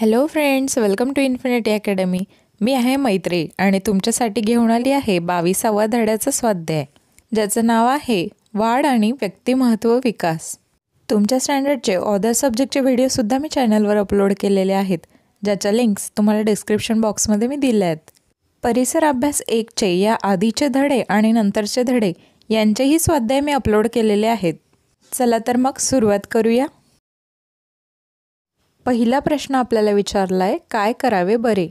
hello friends welcome to infinity academy मी आहे मैत्री आणि तुमच्यासाठी घेऊन आली आहे बावीसावा धड्याचा स्वाध्याय ज्याचं नाव आहे वाढ आणि व्यक्तिमहत्व विकास तुमच्या स्टँडर्डचे ऑदर सब्जेक्टचे व्हिडिओसुद्धा मी चॅनलवर अपलोड केलेले आहेत ज्याच्या लिंक्स तुम्हाला डिस्क्रिप्शन बॉक्समध्ये मी दिल्या आहेत परिसर अभ्यास एकचे या आधीचे धडे आणि नंतरचे धडे यांचेही स्वाध्याय मी अपलोड केलेले आहेत चला तर मग सुरुवात करूया पहिला प्रश्न आपल्याला विचारला आहे काय करावे बरे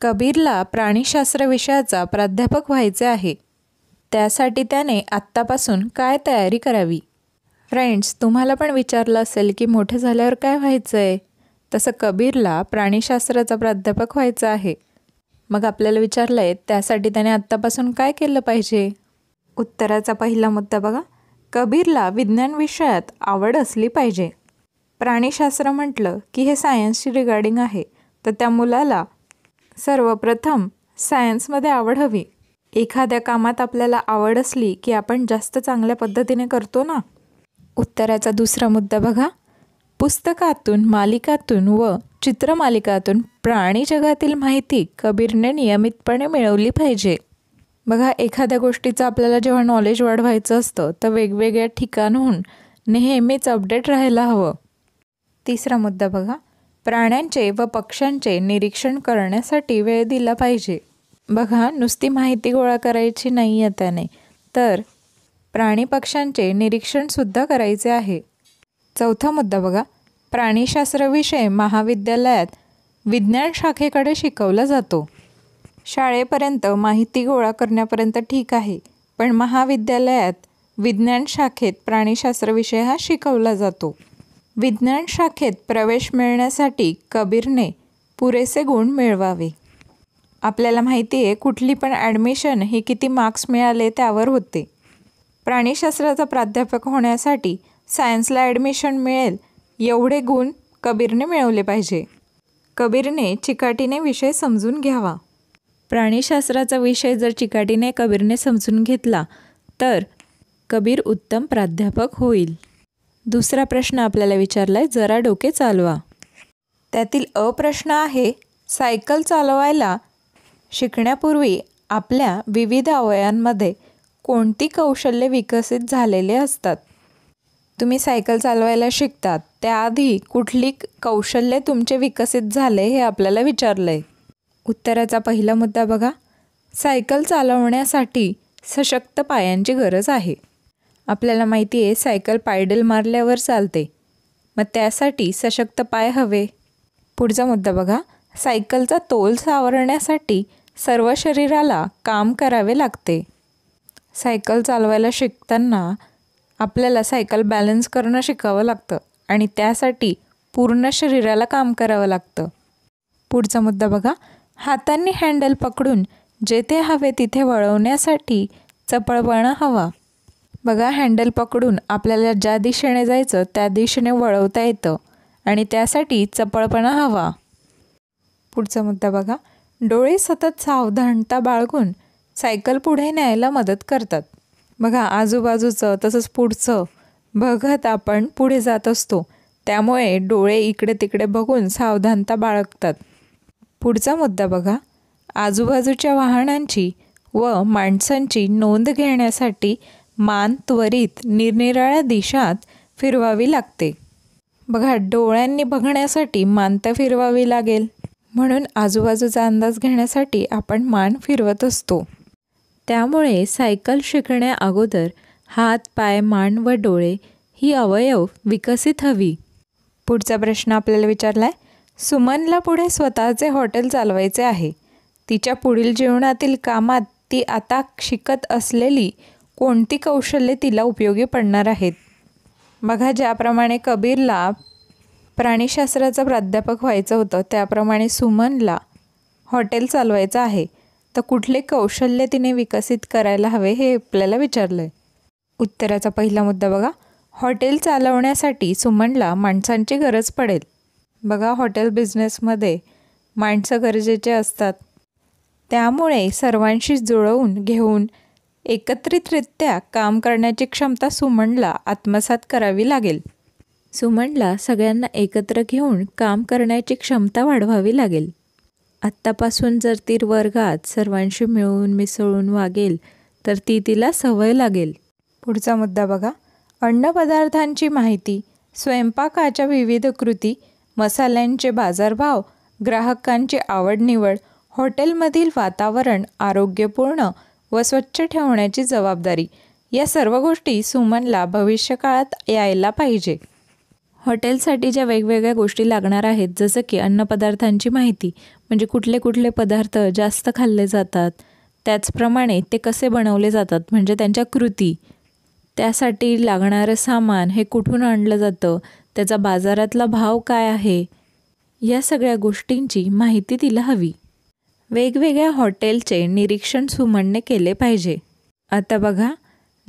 कबीरला प्राणीशास्त्र विषयाचा प्राध्यापक व्हायचे आहे त्यासाठी त्याने आत्तापासून काय तयारी करावी फ्रेंड्स तुम्हाला पण विचारलं असेल की मोठे झाल्यावर काय व्हायचं आहे तसं कबीरला प्राणीशास्त्राचा प्राध्यापक व्हायचं आहे मग आपल्याला विचारलं आहे त्यासाठी त्याने आत्तापासून काय केलं पाहिजे उत्तराचा पहिला मुद्दा बघा कबीरला विज्ञान विषयात आवड असली पाहिजे प्राणीशास्त्र म्हटलं की हे सायन्सशी रिगार्डिंग आहे तर त्या मुलाला सर्वप्रथम सायन्समध्ये आवड हवी एखाद्या कामात आपल्याला आवड असली की आपण जास्त चांगल्या पद्धतीने करतो ना उत्तराचा दुसरा मुद्दा बघा पुस्तकातून मालिकातून व चित्रमालिकातून प्राणी जगातील माहिती कबीरने नियमितपणे मिळवली पाहिजे बघा एखाद्या गोष्टीचं आपल्याला जेव्हा नॉलेज वाढवायचं असतं तर वेगवेगळ्या ठिकाणहून नेहमीच अपडेट राहायला हवं तिसरा मुद्दा बघा प्राण्यांचे व पक्ष्यांचे निरीक्षण करण्यासाठी वेळ दिला पाहिजे बघा नुसती माहिती गोळा करायची नाही आहे त्याने तर प्राणी पक्ष्यांचे निरीक्षणसुद्धा करायचे आहे चौथा मुद्दा बघा प्राणीशास्त्र विषय महाविद्यालयात विज्ञान शाखेकडे शिकवला जातो शाळेपर्यंत माहिती गोळा करण्यापर्यंत ठीक आहे पण महाविद्यालयात विज्ञान शाखेत प्राणीशास्त्र विषय हा शिकवला जातो विज्ञान शाखेत प्रवेश मिळण्यासाठी कबीरने पुरेसे गुण मिळवावे आपल्याला माहिती आहे कुठली पण ॲडमिशन ही किती मार्क्स मिळाले त्यावर होते प्राणीशास्त्राचा प्राध्यापक होण्यासाठी सायन्सला ॲडमिशन मिळेल एवढे गुण कबीरने मिळवले पाहिजे कबीरने चिकाटीने विषय समजून घ्यावा प्राणीशास्त्राचा विषय जर चिकाटीने कबीरने समजून घेतला तर कबीर उत्तम प्राध्यापक होईल दुसरा प्रश्न आपल्याला विचारला आहे जरा डोके चालवा त्यातील अप्रश्न प्रश्न आहे सायकल चालवायला शिकण्यापूर्वी आपल्या विविध अवयांमध्ये कोणती कौशल्य विकसित झालेले असतात तुम्ही सायकल चालवायला शिकतात त्याआधी कुठली कौशल्य तुमचे विकसित झाले हे आपल्याला विचारलं आहे उत्तराचा पहिला मुद्दा बघा सायकल चालवण्यासाठी सशक्त पायांची गरज आहे आपल्याला माहिती आहे सायकल पायडल मारल्यावर चालते मग त्यासाठी सशक्त पाय हवे पुढचा मुद्दा बघा सायकलचा तोल सावरण्यासाठी सर्व शरीराला काम करावे लागते सायकल चालवायला शिकताना आपल्याला सायकल बॅलन्स करणं शिकावं लागतं आणि त्यासाठी पूर्ण शरीराला काम करावं लागतं पुढचा मुद्दा बघा हातांनी हँडल पकडून जेथे हवे तिथे वळवण्यासाठी चपळपणा हवा बघा हँडल पकडून आपल्याला ज्या दिशेने जायचं त्या दिशेने वळवता येतं आणि त्यासाठी चपळपणा हवा पुढचा मुद्दा बघा डोळे सतत सावधानता बाळगून सायकल पुढे न्यायला मदत करतात बघा आजूबाजूचं तसंच पुढचं बघत आपण पुढे जात असतो त्यामुळे डोळे इकडे तिकडे बघून सावधानता बाळगतात पुढचा मुद्दा बघा आजूबाजूच्या वाहनांची व माणसांची नोंद घेण्यासाठी मान त्वरित निरनिराळ्या दिशात फिरवावी लागते बघा डोळ्यांनी बघण्यासाठी मान तर फिरवावी लागेल म्हणून आजूबाजूचा अंदाज घेण्यासाठी आपण मान फिरवत असतो त्यामुळे सायकल शिकण्या अगोदर हात पाय मान व डोळे ही अवयव विकसित हवी पुढचा प्रश्न आपल्याला विचारला आहे सुमनला पुढे स्वतःचे हॉटेल चालवायचे आहे तिच्या पुढील जीवनातील कामात ती आता शिकत असलेली कोणती कौशल्ये तिला उपयोगी पडणार आहेत बघा ज्याप्रमाणे कबीरला प्राणीशास्त्राचा प्राध्यापक व्हायचं होतं त्याप्रमाणे सुमनला हॉटेल चालवायचं आहे तर कुठले कौशल्य तिने विकसित करायला हवे हे आपल्याला विचारलं आहे उत्तराचा पहिला मुद्दा बघा हॉटेल चालवण्यासाठी सुमनला माणसांची गरज पडेल बघा हॉटेल बिझनेसमध्ये माणसं गरजेचे असतात त्यामुळे सर्वांशी जुळवून घेऊन एकत्रितरित्या काम करण्याची क्षमता सुमनला आत्मसात करावी लागेल सुमनला सगळ्यांना एकत्र घेऊन काम करण्याची क्षमता वाढवावी लागेल आत्तापासून जर ती वर्गात सर्वांशी मिळून मिसळून वागेल तर ती तिला सवय लागेल पुढचा मुद्दा बघा अन्नपदार्थांची माहिती स्वयंपाकाच्या विविध कृती मसाल्यांचे बाजारभाव ग्राहकांची आवडनिवड हॉटेलमधील वातावरण आरोग्यपूर्ण व स्वच्छ ठेवण्याची जबाबदारी या सर्व गोष्टी सुमनला भविष्यकाळात यायला पाहिजे हॉटेलसाठी ज्या वेगवेगळ्या गोष्टी लागणार आहेत जसं की अन्नपदार्थांची माहिती म्हणजे कुठले कुठले पदार्थ जास्त खाल्ले जातात त्याचप्रमाणे ते कसे बनवले जातात म्हणजे त्यांच्या कृती त्यासाठी लागणारं सामान हे कुठून आणलं जातं त्याचा बाजारातला भाव काय आहे या सगळ्या गोष्टींची माहिती तिला हवी वेगवेगळ्या हॉटेलचे निरीक्षण सुमनने केले पाहिजे आता बघा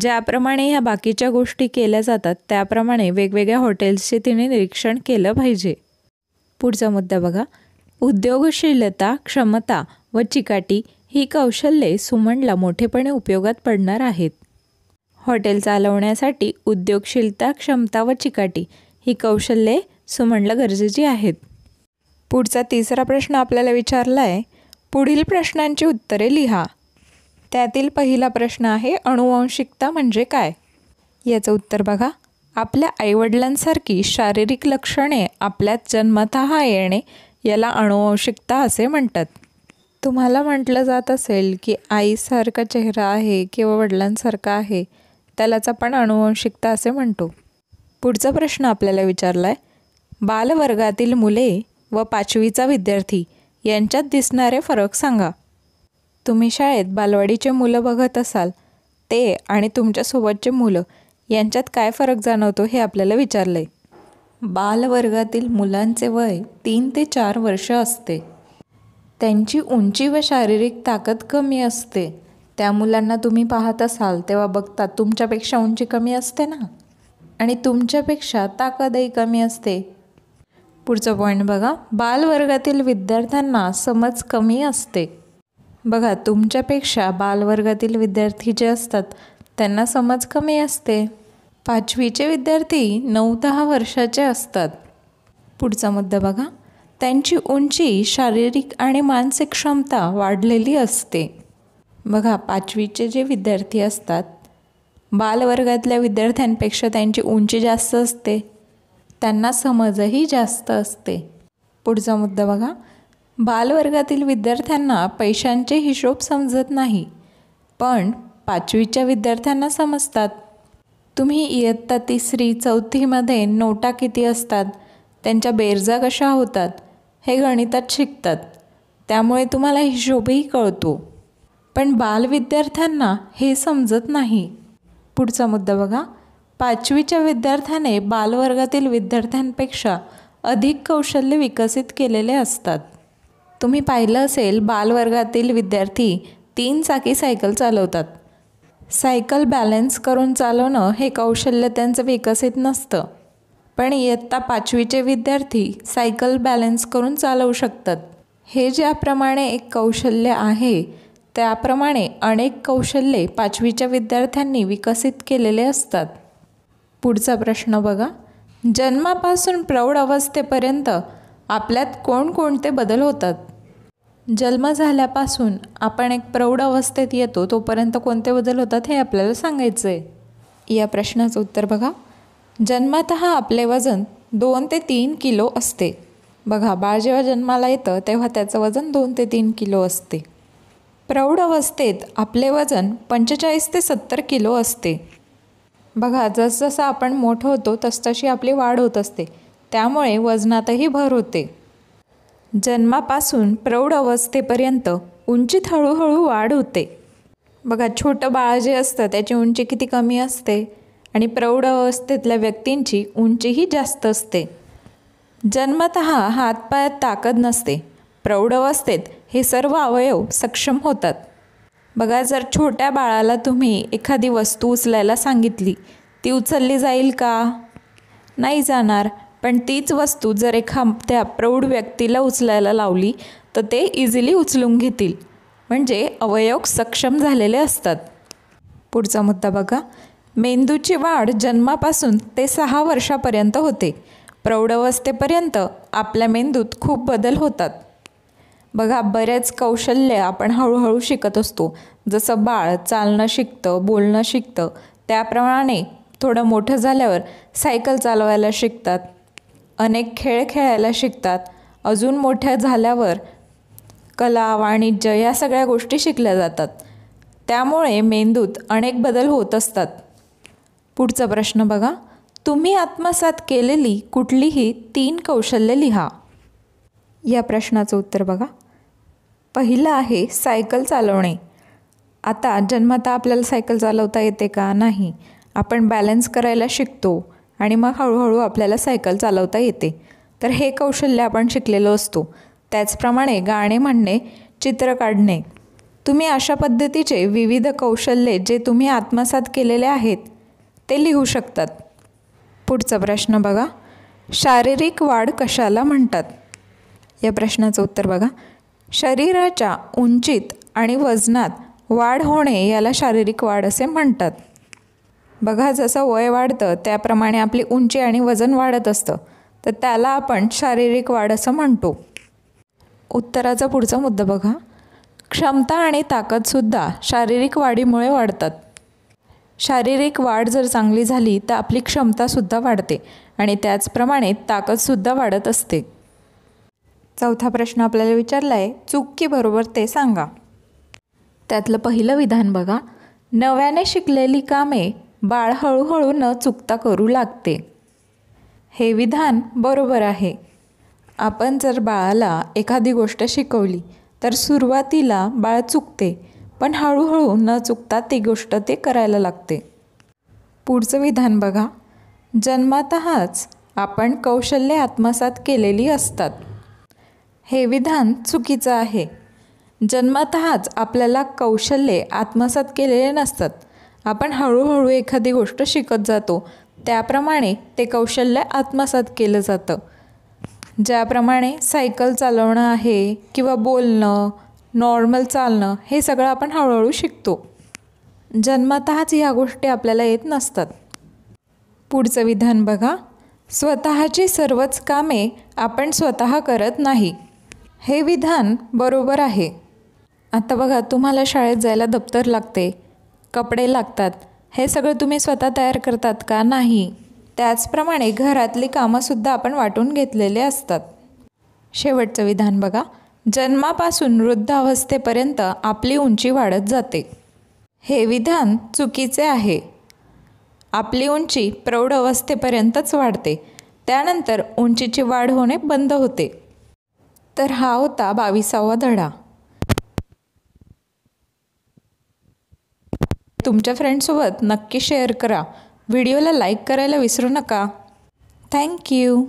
ज्याप्रमाणे ह्या बाकीच्या गोष्टी केल्या जातात त्याप्रमाणे वेगवेगळ्या हॉटेल्सचे तिने निरीक्षण केलं पाहिजे पुढचा मुद्दा बघा उद्योगशीलता क्षमता व चिकाटी ही कौशल्ये सुमनला मोठेपणे उपयोगात पडणार आहेत हॉटेल चालवण्यासाठी उद्योगशीलता क्षमता व चिकाटी ही कौशल्ये सुमनला गरजेची आहेत पुढचा तिसरा प्रश्न आपल्याला विचारला आहे पुढील प्रश्नांची उत्तरे लिहा त्यातील पहिला प्रश्न आहे अणुवंशिकता म्हणजे काय याचं उत्तर बघा आपल्या आईवडिलांसारखी शारीरिक लक्षणे आपल्यात जन्मत येणे याला अणुवंशिकता असे म्हणतात तुम्हाला म्हटलं जात असेल की आईसारखा चेहरा आहे किंवा वडिलांसारखा आहे त्यालाच आपण अणुवंशिकता असे म्हणतो पुढचा प्रश्न आपल्याला विचारला आहे बालवर्गातील मुले व पाचवीचा विद्यार्थी यांच्यात दिसणारे फरक सांगा तुम्ही शाळेत बालवाडीचे मुलं बघत असाल ते आणि तुमच्यासोबतचे मुलं यांच्यात काय फरक जाणवतो हे आपल्याला विचारलं आहे बालवर्गातील मुलांचे वय तीन ते चार वर्ष असते त्यांची उंची व शारीरिक ताकद कमी असते त्या मुलांना तुम्ही पाहत असाल तेव्हा बघता तुमच्यापेक्षा उंची कमी असते ना आणि तुमच्यापेक्षा ताकदही कमी असते पुढचा पॉईंट बघा बालवर्गातील विद्यार्थ्यांना समज कमी असते बघा तुमच्यापेक्षा बालवर्गातील विद्यार्थी जे असतात त्यांना समज कमी असते पाचवीचे विद्यार्थी नऊ दहा वर्षाचे असतात पुढचा मुद्दा बघा त्यांची उंची शारीरिक आणि मानसिक क्षमता वाढलेली असते बघा पाचवीचे जे विद्यार्थी असतात बालवर्गातल्या विद्यार्थ्यांपेक्षा त्यांची उंची जास्त असते त्यांना समजही जास्त असते पुढचा मुद्दा बघा बालवर्गातील विद्यार्थ्यांना पैशांचे हिशोब समजत नाही पण पाचवीच्या विद्यार्थ्यांना समजतात तुम्ही इयत्ता तिसरी चौथीमध्ये नोटा किती असतात त्यांच्या बेरजा कशा होतात हे गणितात शिकतात त्यामुळे तुम्हाला हिशोबही कळतो पण बालविद्यार्थ्यांना हे समजत नाही पुढचा मुद्दा बघा पाचवीच्या विद्यार्थ्याने बालवर्गातील विद्यार्थ्यांपेक्षा अधिक कौशल्य विकसित केलेले असतात तुम्ही पाहिलं असेल बालवर्गातील विद्यार्थी तीन चाकी सायकल चालवतात सायकल बॅलन्स करून चालवणं हे कौशल्य त्यांचं विकसित नसतं पण इयत्ता पाचवीचे विद्यार्थी सायकल बॅलन्स करून चालवू शकतात हे ज्याप्रमाणे एक कौशल्य आहे त्याप्रमाणे अनेक कौशल्ये पाचवीच्या विद्यार्थ्यांनी विकसित केलेले असतात पुढचा प्रश्न बघा जन्मापासून प्रौढ अवस्थेपर्यंत आपल्यात कोणकोणते बदल होतात जन्म झाल्यापासून आपण एक प्रौढ अवस्थेत येतो तोपर्यंत कोणते बदल होतात हे आपल्याला सांगायचं आहे या प्रश्नाचं उत्तर बघा जन्मात आपले वजन दोन ते तीन किलो असते बघा बाळ जेव्हा जन्माला येतं तेव्हा त्याचं वजन दोन ते तीन किलो असते प्रौढ अवस्थेत आपले वजन पंचेचाळीस ते सत्तर किलो असते बघा जसजसं आपण मोठं होतो तसतशी आपली वाढ होत असते त्यामुळे वजनातही भर होते जन्मापासून प्रौढ अवस्थेपर्यंत उंचीत हळूहळू वाढ होते बघा छोटं बाळ जे असतं त्याची उंची किती कमी असते आणि प्रौढ अवस्थेतल्या व्यक्तींची उंचीही जास्त असते जन्मत हातपायात ताकद नसते प्रौढ अवस्थेत हे सर्व अवयव सक्षम होतात बघा जर छोट्या बाळाला तुम्ही एखादी वस्तू उचलायला सांगितली ती उचलली जाईल का नाही जाणार पण तीच वस्तू जर त्या प्रौढ व्यक्तीला उचलायला लावली तर ते इझिली उचलून घेतील म्हणजे अवयव सक्षम झालेले असतात पुढचा मुद्दा बघा मेंदूची वाढ जन्मापासून ते सहा वर्षापर्यंत होते प्रौढावस्थेपर्यंत आपल्या मेंदूत खूप बदल होतात बघा बरेच कौशल्य आपण हळूहळू शिकत असतो जसं बाळ चालणं शिकतं बोलणं शिकतं त्याप्रमाणे थोडं मोठं झाल्यावर सायकल चालवायला शिकतात अनेक खेळ खेळायला शिकतात अजून मोठ्या झाल्यावर कला वाणिज्य या सगळ्या गोष्टी शिकल्या जातात त्यामुळे मेंदूत अनेक बदल होत असतात पुढचा प्रश्न बघा तुम्ही आत्मसात केलेली कुठलीही तीन कौशल्य लिहा या प्रश्नाचं उत्तर बघा पहिलं आहे सायकल चालवणे आता जन्मता आपल्याला सायकल चालवता येते का नाही आपण बॅलन्स करायला शिकतो आणि मग हळूहळू आपल्याला सायकल चालवता येते तर हे कौशल्य आपण शिकलेलो असतो त्याचप्रमाणे गाणे म्हणणे चित्र काढणे तुम्ही अशा पद्धतीचे विविध कौशल्ये जे तुम्ही आत्मसात केलेले आहेत ते लिहू शकतात पुढचा प्रश्न बघा शारीरिक वाढ कशाला म्हणतात या प्रश्नाचं उत्तर बघा शरीराच्या उंचीत आणि वजनात वाढ होणे याला शारीरिक वाढ असे म्हणतात बघा जसं वय वाढतं त्याप्रमाणे आपली उंची आणि वजन वाढत असतं तर त्याला आपण शारीरिक वाढ असं म्हणतो उत्तराचा पुढचा मुद्दा बघा क्षमता आणि ताकदसुद्धा शारीरिक वाढीमुळे वाढतात शारीरिक वाढ जर चांगली झाली तर आपली क्षमतासुद्धा वाढते आणि त्याचप्रमाणे ताकदसुद्धा वाढत असते चौथा प्रश्न आपल्याला विचारला आहे चूक की बरोबर ते सांगा त्यातलं पहिलं विधान बघा नव्याने शिकलेली कामे बाळ हळूहळू न चुकता करू लागते हे विधान बरोबर आहे आपण जर बाळाला एखादी गोष्ट शिकवली तर सुरुवातीला बाळ चुकते पण हळूहळू न चुकता ती गोष्ट ते करायला लागते पुढचं विधान बघा जन्मतःच आपण कौशल्ये आत्मसात केलेली असतात हे विधान चुकीचं आहे जन्मतःच आपल्याला कौशल्ये आत्मसात केलेले नसतात आपण हळूहळू एखादी गोष्ट शिकत जातो त्याप्रमाणे ते कौशल्य आत्मसात केलं जातं ज्याप्रमाणे सायकल चालवणं आहे किंवा बोलणं नॉर्मल चालणं हे सगळं आपण हळूहळू शिकतो जन्मतःच ह्या गोष्टी आपल्याला येत नसतात पुढचं विधान बघा स्वतःची सर्वच कामे आपण स्वतः करत नाही हे विधान बरोबर आहे आता बघा तुम्हाला शाळेत जायला दप्तर लागते कपडे लागतात हे सगळं तुम्ही स्वतः तयार करतात का नाही त्याचप्रमाणे घरातली कामंसुद्धा आपण वाटून घेतलेले असतात शेवटचं विधान बघा जन्मापासून वृद्धावस्थेपर्यंत आपली उंची वाढत जाते हे विधान चुकीचे आहे आपली उंची प्रौढ अवस्थेपर्यंतच वाढते त्यानंतर उंचीची वाढ होणे बंद होते तर हा होता बावीसावा धडा तुमच्या फ्रेंडसोबत नक्की शेअर करा व्हिडिओला लाईक करायला विसरू नका थँक्यू